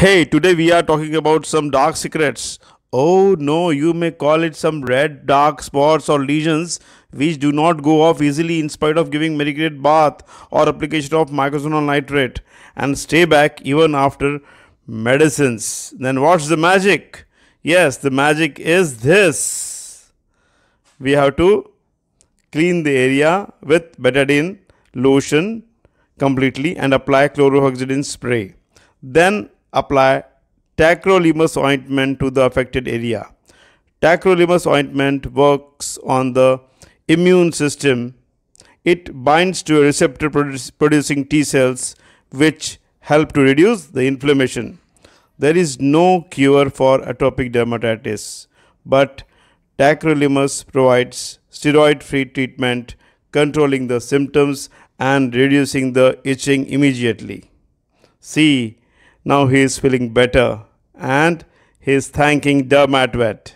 Hey, today we are talking about some dark secrets. Oh no, you may call it some red dark spots or lesions which do not go off easily in spite of giving medicated bath or application of mycosonol nitrate and stay back even after medicines. Then what's the magic? Yes, the magic is this. We have to clean the area with betadine lotion completely and apply chlorhexidine spray. Then apply tacrolimus ointment to the affected area. Tacrolimus ointment works on the immune system. It binds to a receptor produce, producing T cells which help to reduce the inflammation. There is no cure for atopic dermatitis, but tacrolimus provides steroid-free treatment controlling the symptoms and reducing the itching immediately. See now he is feeling better and he is thanking Dermatvet.